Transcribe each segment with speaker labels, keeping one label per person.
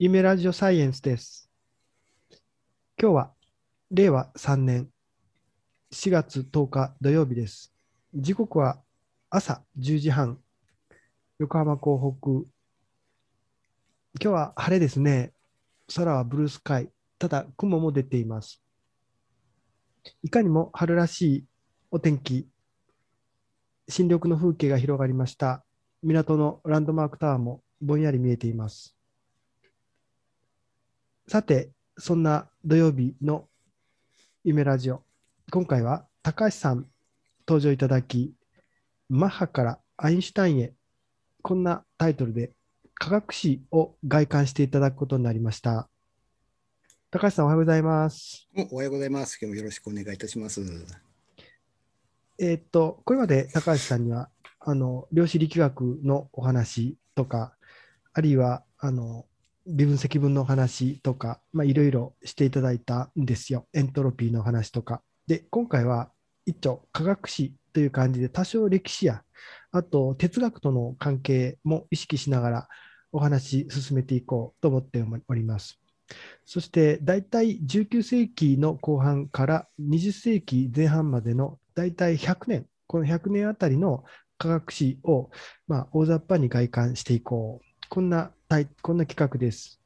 Speaker 1: 夢ラジオサイエンスです。今日は令和3年4月10日土曜日です。時刻は朝10時半、横浜港北。今日は晴れですね。空はブルースカイ。ただ雲も出ています。いかにも春らしいお天気、新緑の風景が広がりました。港のランドマークタワーもぼんやり見えています。さて、そんな土曜日の夢ラジオ、今回は高橋さん登場いただき、マッハからアインシュタインへ、こんなタイトルで科学史を外観していただくことになりました。高橋さん、おはようございます。
Speaker 2: おはようございます。今日もよろしくお願いいたします。
Speaker 1: えっと、これまで高橋さんには、あの量子力学のお話とか、あるいはあの微分積分の話とか、まあ、いろいろしていただいたんですよ。エントロピーの話とか。で、今回は一丁科学史という感じで多少歴史や、あと哲学との関係も意識しながらお話進めていこうと思っております。そして大体19世紀の後半から20世紀前半までの大体100年、この100年あたりの科学史をま大雑把に外観していこう。こんなはい、こんな企画です。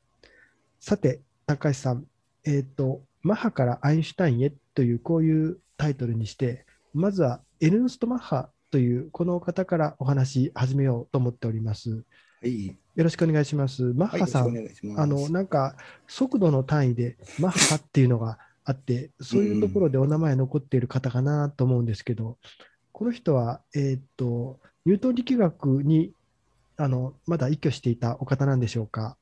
Speaker 1: さて、高橋さん、えっ、ー、と、マハからアインシュタインへという、こういうタイトルにして、まずはエルンスト・マッハという、この方からお話し始めようと思っております。はい、よろしくお願いします。マッハさん、はい、あのなんか速度の単位でマッハっていうのがあって、そういうところでお名前残っている方かなと思うんですけど、うん、この人は、えーと、とニュートン力学にあのまだ一挙していたお方なんでしょうか。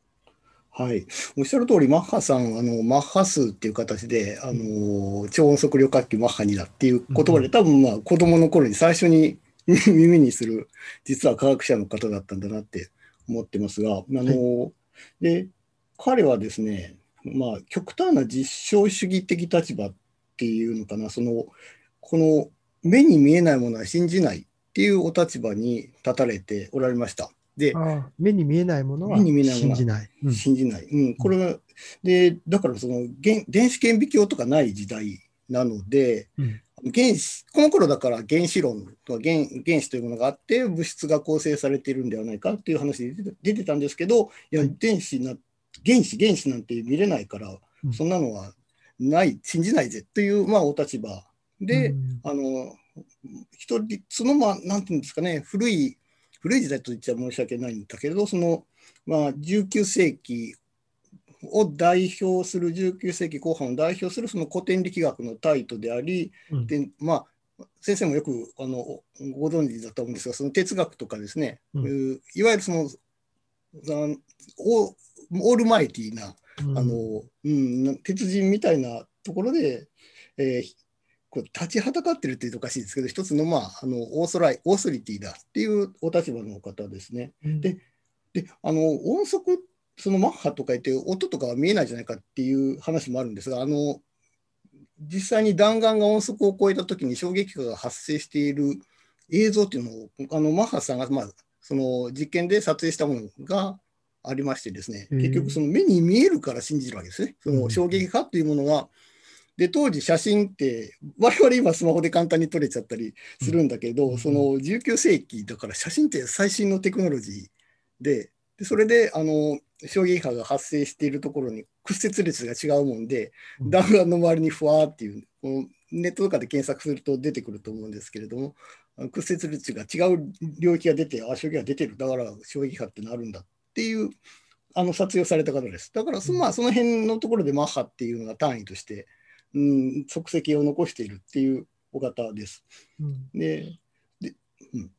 Speaker 2: はい、おっしゃる通り、マッハさん、あのマッハ数っていう形で、あの超音速旅客機マッハ2だっていう言葉で、多分まあ子供の頃に最初に 耳にする、実は科学者の方だったんだなって思ってますが、あの、はい、で彼はですね、まあ、極端な実証主義的立場っていうのかな、そのこの目に見えないものは信じないっていうお立場に立たれておられました。で、目に見えないものは信じない。ない信じない。うん、うん、これは、で、だからその電子顕微鏡とかない時代なので、うん原子この頃だから原子論とか原原子というものがあって物質が構成されているんではないかっていう話で出てたんですけどいや電子な原子原子なんて見れないから、そんなのはない信じないぜという、まあ、お立場で、うん、あの一人そのまあ何て言うんですかね古い古い時代と言っちゃ申し訳ないんだけどその、まあ、19世紀を代表する19世紀後半を代表するその古典力学のタイトであり、うん、でまあ、先生もよくあのご存知だと思うんですがその哲学とかですね、うん、いわゆるそのオールマイティーな、うん、あのうん、鉄人みたいなところで、えー、こう立ちはだかってるっていうとおかしいですけど一つの,、まあ、あのオーソライオーソリティだっていうお立場の方ですね。うん、でであの音速そのマッハとか言って音とかは見えないじゃないかっていう話もあるんですがあの実際に弾丸が音速を超えた時に衝撃波が発生している映像っていうのをあのマッハさんが、まあ、その実験で撮影したものがありましてですね結局その目に見えるから信じるわけですね。その衝撃波というものが、で当時写真って我々今スマホで簡単に撮れちゃったりするんだけど、うん、その19世紀だから写真って最新のテクノロジーででそれであの衝撃波が発生しているところに屈折率が違うもんで、弾丸の周りにふわーっていうネットとかで検索すると出てくると思うんですけれども屈折率が違う領域が出てあ衝撃波出てるだから衝撃波ってなるんだっていうあの撮影をされた方ですだからそ,、まあ、その辺のところでマッハっていうのが単位として。うん、足跡を残しているっていうお方です。うん、でで、
Speaker 1: うん、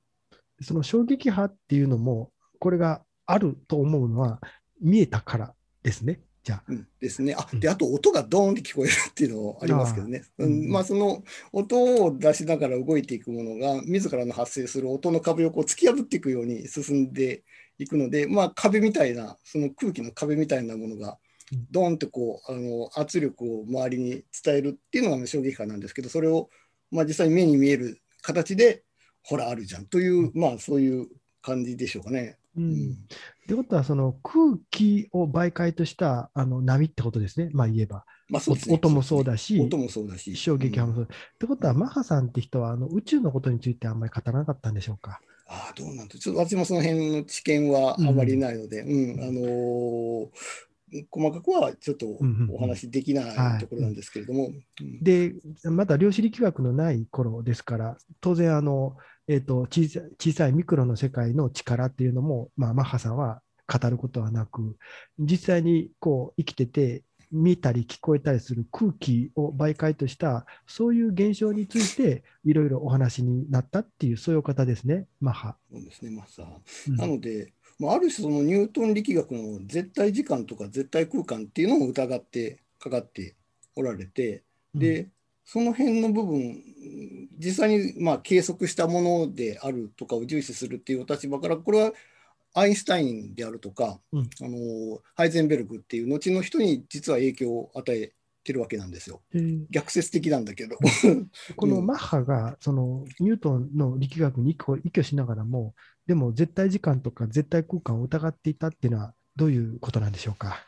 Speaker 1: その衝撃波っていうのも、これがあると思うのは、見えたからですね。じゃあ、うん、
Speaker 2: ですね。あ、で、あと音がドーンって聞こえるっていうのもありますけどね。うん、まあ、その音を出しながら動いていくものが、自らの発生する音の壁をこう突き破っていくように進んでいくので、まあ、壁みたいな、その空気の壁みたいなものがドンってこうあの圧力を周りに伝えるっていうのが衝撃波なんですけどそれを、まあ、実際に目に見える形でほらあるじゃんという、まあそういう感じでしょうかね。
Speaker 1: うん、うん、ってことはその空気を媒介としたあの波ってことですね、まあ言えば。まあ音もそうだし、音もそうだし衝撃波もそう、ん、ってことは、マハさんって人はあの宇宙のことについてあんまり語らなかったんでしょうか。あ
Speaker 2: あどうなんだちょっと私もその辺の知見はあまりないので、うん、あの細かくはちょっとお話できないところなんですけれども。
Speaker 1: で、まだ量子力学のない頃ですから、当然あの、えーと小さ、小さいミクロの世界の力っていうのも、まあ、マッハさんは語ることはなく、実際にこう生きてて、見たり聞こえたりする空気を媒介としたそういう現象についていろいろお話になったっていうそういう方ですね
Speaker 2: マッハ。そうですねマッハ、なのでまあ、ある種そのニュートン力学の絶対時間とか絶対空間っていうのを疑ってかかっておられてで、その辺の部分実際にま計測したものであるとかを重視するっていうお立場からこれはアインシュタインであるとか、うん、あのハイゼンベルグっていう後の人に実は影響を与えてるわけなんですよ。逆説的なんだけど。
Speaker 1: このマッハがそのニュートンの力学に一挙しながらもでも絶対時間とか絶対空間を疑っていたっていうのはどういうことなんでしょうか。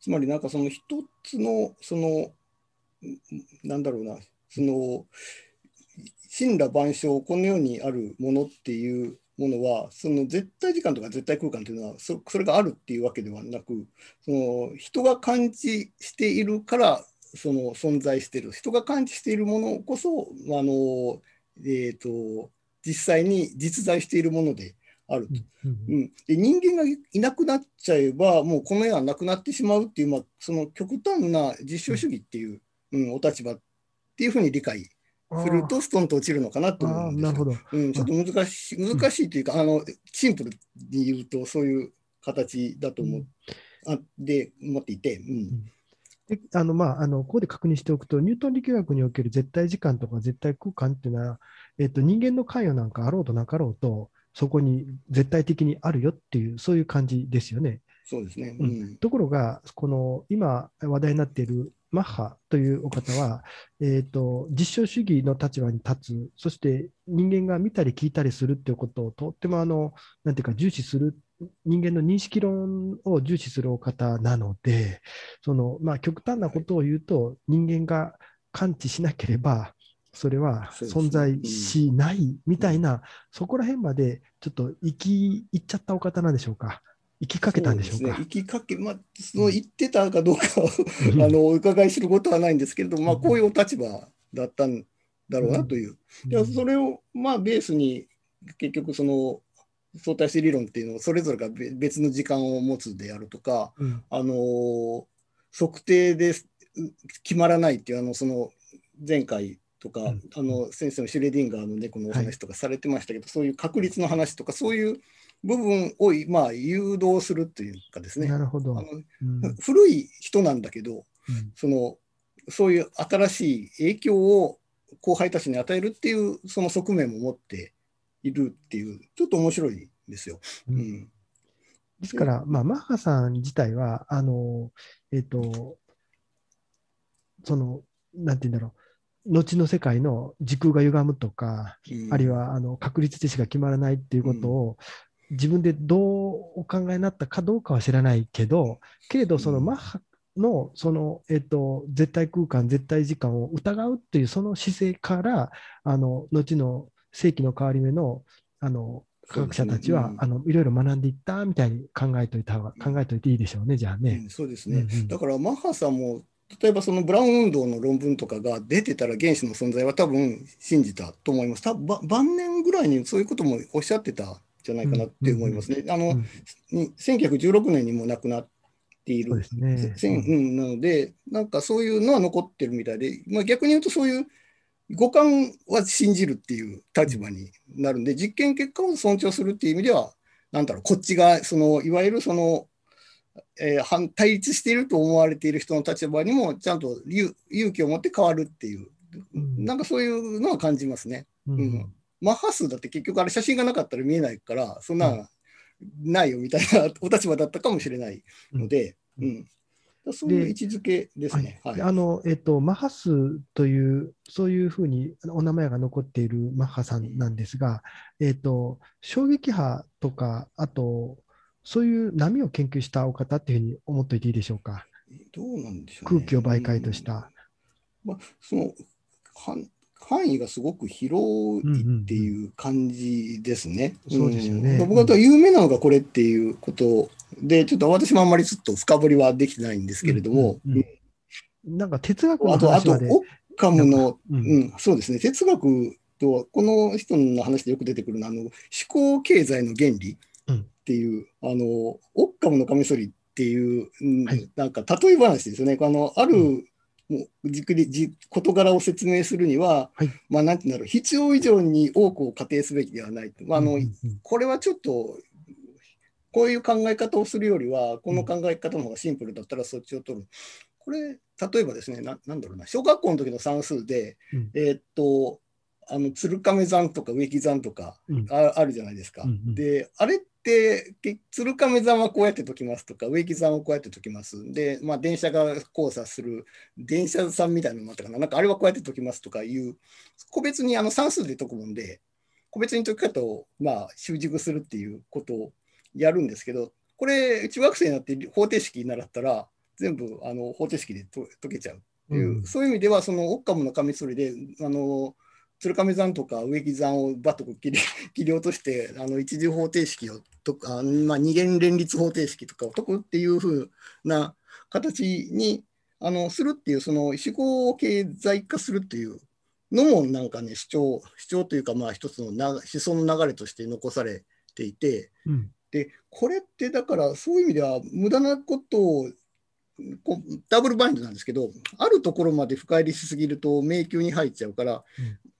Speaker 2: つまりなんかその一つのそのなんだろうなその神羅万象この世にあるものっていうものはその絶対時間とか絶対空間というのはそれがあるっていうわけではなくその人が感知しているからその存在している人が感知しているものこそあのえっ、ー、と実際に実在しているものであると、うん、で人間がいなくなっちゃえばもうこの世はなくなってしまうっていう、まあ、その極端な実証主義っていう、うん、お立場っていうふうに理解するとストンと落ちるのかなと思うんですなるほど、うん、ちょっと難しい難しいというか、あのシンプルに言うとそういう形だと思,、うん、で思っていて。う
Speaker 1: んであのまあ、あのここで確認しておくと、ニュートン力学における絶対時間とか絶対空間っていうのは、えっと、人間の関与なんかあろうとなかろうと、そこに絶対的にあるよっていう、そういう感じですよね。
Speaker 2: そうですね、うん、うん、
Speaker 1: ところが、この今話題になっているマッハというお方は、えーと、と実証主義の立場に立つ、そして人間が見たり聞いたりするっていうことをとってもあのなんていうか重視する、人間の認識論を重視するお方なので、そのまあ、極端なことを言うと、人間が感知しなければそれは存在しないみたいな、そこら辺までちょっと行き行っちゃったお方なんでしょうか。行きかけたんでしょ
Speaker 2: うか。うね、きかけ、まあ、その行ってたかどうかあのお伺いすることはないんですけれども、まあ、こういうお立場だったんだろうなという。うそれを、まあ、ベースに結局その相対性理論っていうのをそれぞれが別の時間を持つであるとか、うん、あの測定で決まらないっていうあのその前回とか、うん、あの先生のシュレディンガーの猫のお話とかされてましたけど、はい、そういう確率の話とかそういう部分を、まあ、誘導するというかですねなるほど、古い人なんだけど、うん、そのそういう新しい影響を後輩たちに与えるっていうその側面も持っているっていうちょっと面白いですよ。うん
Speaker 1: ですから、まあ、マッハさん自体はあの、えっ、ー、とそのなんて言うんだろう後の世界の時空が歪むとか、あるいはあの確率でしか決まらないっていうことを、自分でどうお考えになったかどうかは知らないけど、けれど、そのマッハのその、えと、絶対空間、絶対時間を疑うっていうその姿勢から、あの後の世紀の変わり目のあの科学者たちは、ねうん、あのいろいろ学んでいったみたいに考えといた考えいていいでしょうね、じゃあね。だ
Speaker 2: からマッハさんも例えばそのブラウン運動の論文とかが出てたら原子の存在は多分信じたと思います。多分晩年ぐらいにそういうこともおっしゃってたんじゃないかなって思いますね。あの、うん、1916年にも亡くなっている、ねうん、なので、なんかそういうのは残ってるみたいで、まあ、逆に言うとそういう五感は信じるっていう立場になるんで、実験結果を尊重するっていう意味では、なんだろう、こっちがそのいわゆるそのえー、反対立していると思われている人の立場にもちゃんと勇気を持って変わるっていう、うん、なんかそういうのは感じますね。うん、うん、マッハ数だって結局あれ写真がなかったら見えないからそんなないよみたいなお立場だったかもしれないので、うん、うん、そういう位置づけですね。はい、あのえっと、マッハ
Speaker 1: 数というそういうふうにお名前が残っているマッハさんなんですが、えっと、衝撃波とかあとそういう波を研究したお方っていうふうに思っておいていいでしょうか。どうなんでしょう、ね、空気を媒介とした。
Speaker 2: まあ、その範囲がすごく広いっていう感じですね。そうですよね。僕は有名なのがこれっていうことで、ちょっと私もあんまりずっと深掘りはできてないんですけれども。
Speaker 1: なんか哲学のあと、あと、オッ
Speaker 2: カムの、うん、うん、そうですね、哲学とは、この人の話でよく出てくるのは、あの思考経済の原理。っていう、あの、オッカムのカミソリっていう、なんか例え話ですよね。あの、ある、うんもうじっくりじ事柄を説明するには、はい、まあなんてうんだろう、必要以上に多くを仮定すべきではないまああの、うんうん、これはちょっと、こういう考え方をするよりは、この考え方の方がシンプルだったらそっちを取る。これ、例えばですね、ななんだろうな、小学校の時の算数で、うん、えー、っと、あの鶴亀算とか植木算とかあ,、るじゃないですか。うんうん、であれで鶴亀座はこうやって解きますとか植木座はこうやって解きますで、まあ、電車が交差する電車さんみたいなのもあったかななんかあれはこうやって解きますとかいう個別にあの算数で解くもんで個別に解き方をまあ習熟するっていうことをやるんですけどこれ中学生になって方程式習ったら全部あの方程式で解けちゃうっていう、うん、そういう意味ではそのオッカムの紙それであの鶴亀山とか植木山をバッとこう切り 切り落としてあの一次方程式をとか、まあ、二元連立方程式とかを解くっていうふうな形にあのするっていうその思考を経済化するっていうのもなんかね主張主張というかまあ一つのな思想の流れとして残されていて、うん、でこれってだからそういう意味では無駄なことをダブルバインドなんですけどあるところまで深入りしすぎると迷宮に入っちゃうから、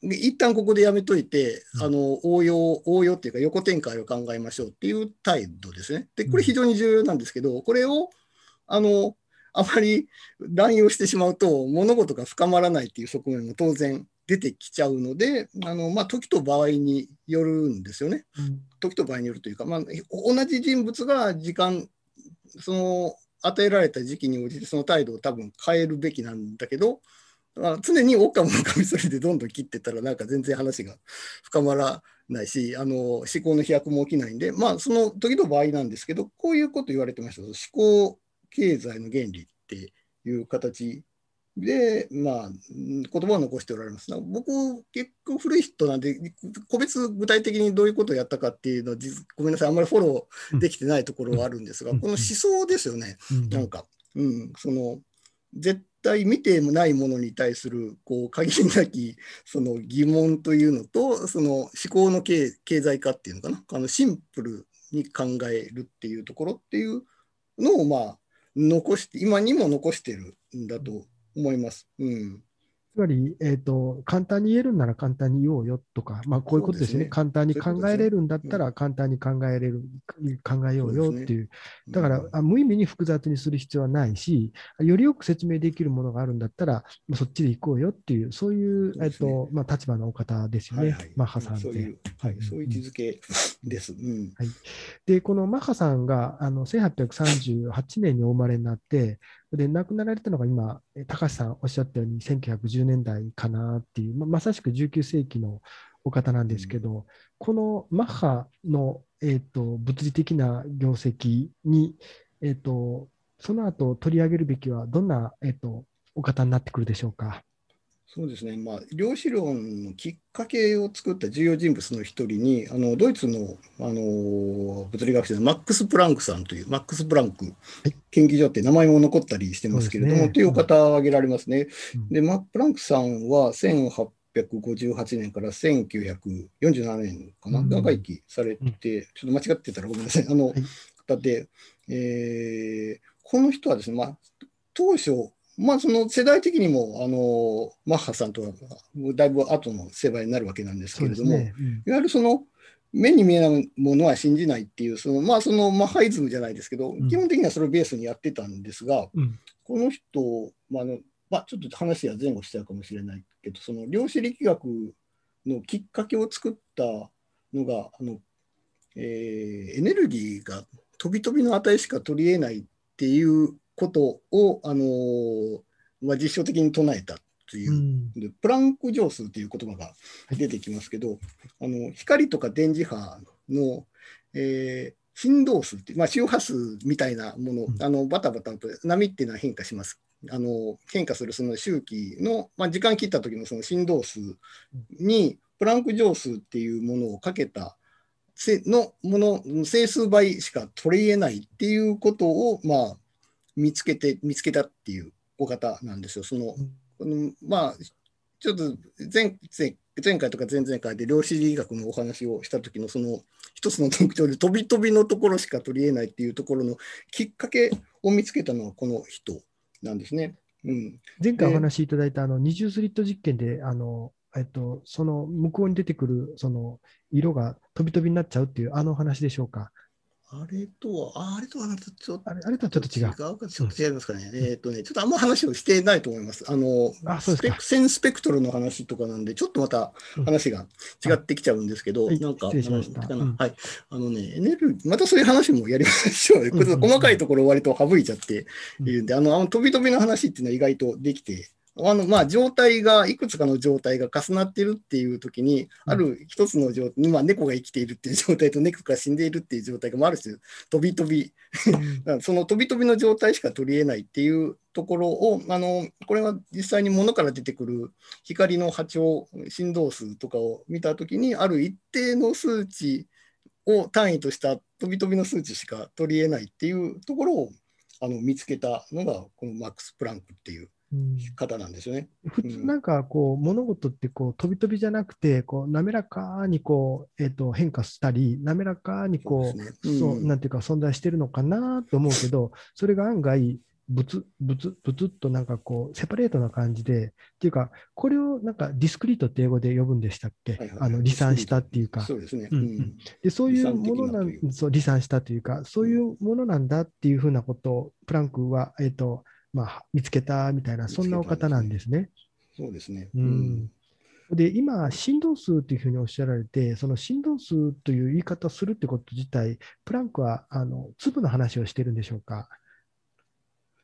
Speaker 2: うん、一旦ここでやめといて、うん、あの応用応用っていうか横展開を考えましょうっていう態度ですね。でこれ非常に重要なんですけどこれをあのあまり乱用してしまうと物事が深まらないっていう側面も当然出てきちゃうのであの、まあ、時と場合によるんですよね。うん、時と場合によるというか、まあ、同じ人物が時間その与えられた時期に応じてその態度を多分変えるべきなんだけど、まあ、常に岡のカミソリでどんどん切ってたらなんか全然話が深まらないしあの思考の飛躍も起きないんでまあその時の場合なんですけどこういうこと言われてました思考経済の原理っていう形で、まあ、言葉を残しておられます。僕、結構古い人なんで、個別具体的にどういうことをやったかっていうのは、ごめんなさい、あんまりフォローできてないところはあるんですが、この思想ですよね、なんか、うん、その、絶対見てもないものに対する、こう、限りなき、その疑問というのと、その思考の経済化っていうのかな、あのシンプルに考えるっていうところっていうのを、まあ、残して、今にも残してるんだと。思います。うん、
Speaker 1: つまり、えーと、簡単に言えるなら簡単に言おうよとか、まあ、こういうことですね、すね簡単に考えれるんだったら簡単に考えれる、うん、考えようよっていう、うね、だから、あ無意味に複雑にする必要はないし、よりよく説明できるものがあるんだったら、まあ、そっちで行こうよっていう、そういう、ね、えーとまあ、立場のお方ですよね、はいはい、マッハさんって。いはい、で
Speaker 2: す。うんはい、
Speaker 1: で、このマッハさんがあの1838年にお生まれになって、で、亡くなられたのが今、高橋さんおっしゃったように1910年代かなっていう、ままさしく19世紀のお方なんですけど、このマッハの、えーと、物理的な業績に、えーと、とその後取り上げるべきはどんな、えーとお方になってくるでしょうか。
Speaker 2: そうですね、まあ、量子論のきっかけを作った重要人物の一人にあのドイツのあの物理学者のマックス・プランクさんというマックス・プランク研究所って名前も残ったりしてますけれども、ね、というお方を挙げられますね。うん、でマック・プランクさんは1858年から1947年かな、長生きされて、ちょっと間違ってたらごめんなさい、あの方で、えー、この人はですね、まあ、当初まあ、その世代的にもあのマッハさんとはだいぶ後の世代になるわけなんですけれども、ねうん、いわゆるその目に見えないものは信じないっていうその,、まあ、そのマッハイズムじゃないですけど、基本的にはそれをベースにやってたんですが、うん、この人、まあのまあ、ちょっと話は前後しちゃうかもしれないけどその量子力学のきっかけを作ったのがあの、えー、エネルギーが飛び飛びの値しか取りえないっていうことを、あのー、まあ、実証的に唱えたという、でプランク常数という言葉が出てきますけど、あの光とか電磁波の、えー、振動数っていう、まあ、周波数みたいなもの、うん、あのバタバタと波っていうのは変化します。あの変化するその周期の、まあ、時間切った時のその振動数にプランク乗数っていうものをかけたのもの整数倍しか取り得ないっていうことを、まあ、見つけて見つけたっていうお方なんですよ。その、うん、まあちょっと前前前回とか前々回で量子力学のお話をした時のその一つの特徴で飛び飛びのところしか取りえないっていうところのきっかけを見つけたのはこの人なんですね。うん、前回お
Speaker 1: 話しいただいたあの二重スリット実験であの、えっと、その向こうに出てくるその色が飛び飛びになっちゃうっていうあの話でしょうか。
Speaker 2: あれとは、あれとはちょっと、あれあれとはちょっと違う。違うか、ちょっと違いますかね。えっ、とね、ちょっとあんま話をしてないと思います。あの、あスペクセンスペクトルの話とかなんで、ちょっとまた話が違ってきちゃうんですけど、うん、なんか、はい。あのね、エネルギー、またそういう話もやりましょうね。細かいところ割と省いちゃっているんで、あの、あの飛び飛びの話っていうのは意外とできてあのまあ状態がいくつかの状態が重なってるっていう時に、ある一つの状態、まあ、猫が生きているっていう状態と猫が死んでいるっていう状態がある種飛び飛び その飛び飛びの状態しか取りえないっていうところをあのこれは実際に物から出てくる光の波長振動数とかを見た時にある一定の数値を単位とした飛び飛びの数値しか取りえないっていうところをあの見つけたのがこのマックス・プランクっていう方なんですよね。うん、普通
Speaker 1: なんかこう物事ってこう飛び飛びじゃなくてこう滑らかにこう、えー、と変化したり滑らかにこうそう、ねうん、なんていうか存在してるのかなと思うけどそれが案外ぶつぶつぶつっとなんかこうセパレートな感じでっていうかこれをなんかディスクリートって英語で呼ぶんでしたっけ、はいはい、あの離散したっていうかそうですね、うんうん、でそういうものなんそう離散したというかそういうものなんだっていうふうなことをプランクはえっ、ー、とまあ、見つけたみたいな、そんなお方なんですね。
Speaker 2: すねそうですね、うん、
Speaker 1: で今、振動数というふうにおっしゃられて、その振動数という言い方をするってこと自体、プランクはあの粒の話をしてるんでしょうか。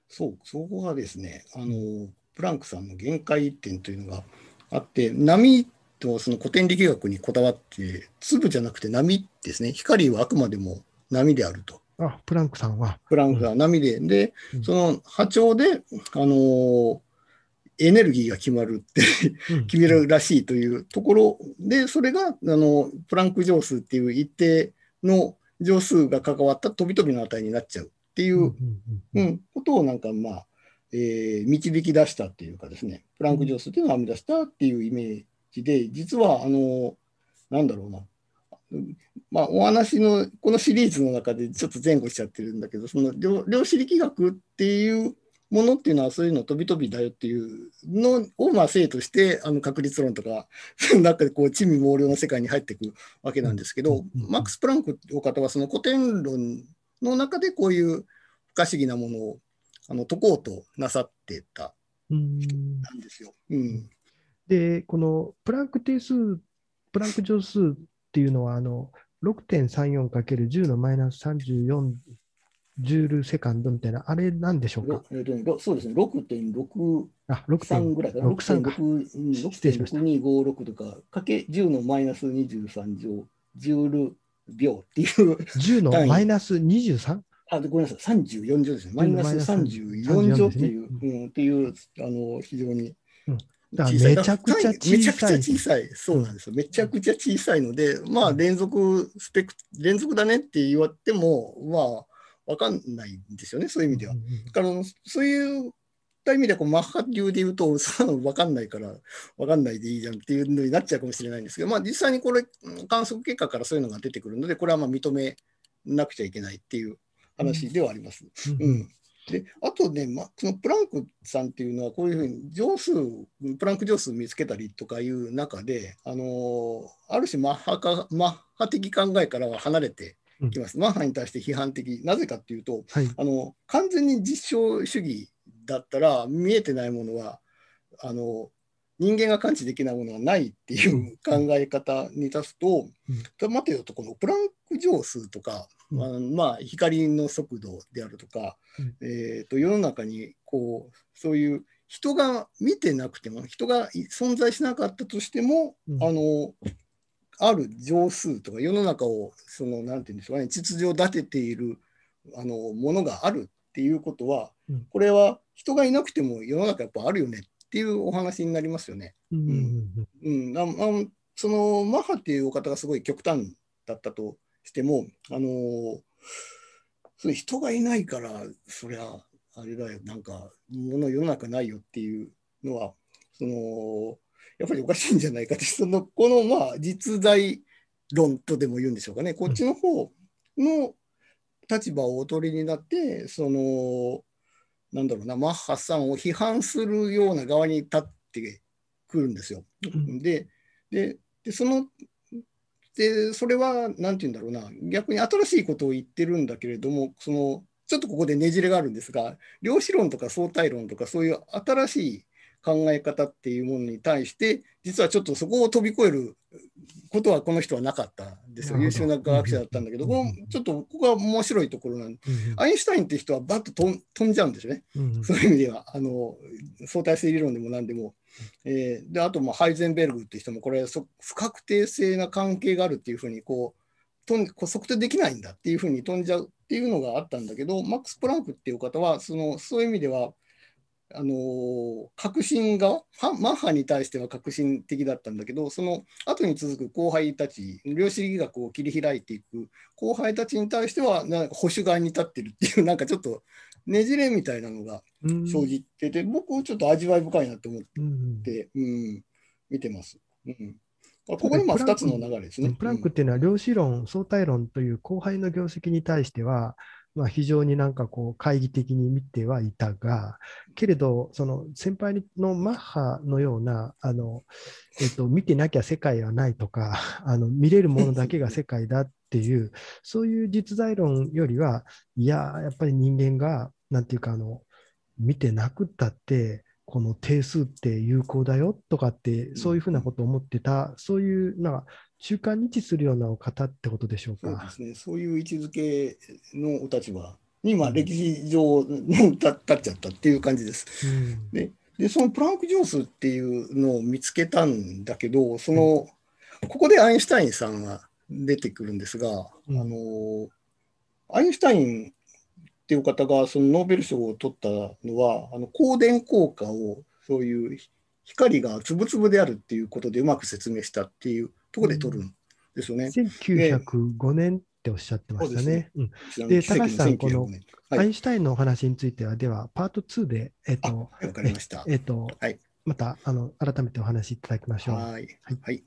Speaker 2: そうそこがですねあの、プランクさんの限界点というのがあって、波とその古典力学にこだわって、粒じゃなくて波ですね、光はあくまでも波であると。
Speaker 1: あプランクさんは。
Speaker 2: プランクさん、波で、で、うん、その波長で、あのー、エネルギーが決まるって決めるらしいというところで、それがあのプランク乗数っていう一定の乗数が関わった飛び飛びの値になっちゃうっていう,、うんことをなんかまあ、えー、導き出したっていうかですね、プランク乗数っていうのを編み出したっていうイメージで、実はあのー、なんだろうな、まあ、お話のこのシリーズの中でちょっと前後しちゃってるんだけどその量量子力学っていうものっていうのはそういうの飛び飛びだよっていうのをまあ生としてあの確率論とかなんかこう地味猛量の世界に入っていくわけなんですけど、マックス・プランクってお方はその古典論の中でこういう不可思議なものをあの解こうとなさってた
Speaker 1: んですよ。うん、でこのプランク定数プランク乗数っていうのは、あの、6.34×10 のマイナス34ジュールセカンドみたいな、あれなんでしょう
Speaker 2: か。えー、とそうですね、6.63ぐらいかな、6.6256とか、かけ10のマイナス23乗、ジュール秒っていう。10のマイナス 23? あごめんなさい、34乗ですね、マイナス34乗っていう、うん、っていうあの非常に。
Speaker 1: めちゃくちゃ小さい。小
Speaker 2: さい。そうなんですよ。めちゃくちゃ小さいので、まあ連続スペク、連続だねって言われても、まあ、わかんないんですよね、そういう意味では。だからそういう意味ではこうマッハ流で言うと、そ わかんないから、わかんないでいいじゃんっていうのになっちゃうかもしれないんですけど、まあ、実際にこれ、観測結果からそういうのが出てくるので、これはまあ認めなくちゃいけないっていう話ではあります。うん、うんであとね、まあ、そのプランクさんっていうのはこういうふうに乗数プランク乗数見つけたりとかいう中で、あのー、ある種マッハかマッハ的考えからは離れてきます、マッハに対して批判的なぜかっていうと、はい、あの完全に実証主義だったら見えてないものはあの人間が感知できないものはないっていう考え方に立つと、うん、待てよとこのプランク乗数とか、うん、あまあ光の速度であるとか、うん、えと、世の中にこうそういう人が見てなくても人が存在しなかったとしても、うん、あのある乗数とか世の中をその何て言うんでしょうかね秩序を立てているあのものがあるっていうことは、これは人がいなくても世の中やっぱあるよねっっていうお話になりますよね。うん、うんあのそのマッハっていうお方がすごい極端だったとしても、あのその人がいないから、そりゃあれだよ、なんか、物世の中ないよっていうのは、そのやっぱりおかしいんじゃないかって、そのこのまあ実在論とでも言うんでしょうかね、こっちの方の立場をお取りになって、そのなんだろうなマッハさんを批判するような側に立ってくるんですよ。でででそのでそれは何て言うんだろうな逆に新しいことを言ってるんだけれどもそのちょっとここでねじれがあるんですが量子論とか相対論とかそういう新しい考え方っていうものに対して、実はちょっとそこを飛び越えることはこの人はなかったんですよ。優秀な科学者だったんだけど、このちょっとここが面白いところなんで、アインシュタインって人はバッと飛んじゃうんですよね。そういう意味では、あの相対性理論でも何でも。えー、であともハイゼンベルグって人もこれそ不確定性な関係があるっていうふうにこうとんこう測定できないんだっていうふうに飛んじゃうっていうのがあったんだけどマックス・プランクっていう方はそのそういう意味ではあの革新がマッハに対しては革新的だったんだけどその後に続く後輩たち量子力学を切り開いていく後輩たちに対してはなんか保守側に立ってるっていう なんかちょっとねじれみたいなのが生じてて、うん、僕ちょっと味わい深いなと思って、うん、うん、見てます。うんここにも2つの流れですね。
Speaker 1: プランクっていうのは量子論、相対論という後輩の業績に対しては、まあ、非常になんかこう懐疑的に見てはいたが、けれど、その先輩のマッハのような、あのえっと、見てなきゃ世界はないとか、あの見れるものだけが世界だっていう、そういう実在論よりは、いや、やっぱり人間が、なんていうかあの、見てなくったって、この定数って有効だよとかって、そういうふうなことを思ってた、そういうなんか中間位置するようなお方ってことでしょうか。そう
Speaker 2: ですね、そういう位置づけのお立場に、まあ、歴史上の立っちゃったっていう感じです。うん、ででそのプランクー数っていうのを見つけたんだけどその、ここでアインシュタインさんが出てくるんですが、うん、あのアインシュタインっていう方がそのノーベル賞を取ったのはあの光電効果をそういう光がつぶつぶであるっていうことでうまく説明したっていうところで取るんですよね。1905
Speaker 1: 年っておっしゃってましたね。で、ねうん、高橋さん、このアインシュタインのお話については、では、パート2で、えっ、と、わかりました。えっ、と、また、あの、改めてお話しいただきましょう。はいはい。はい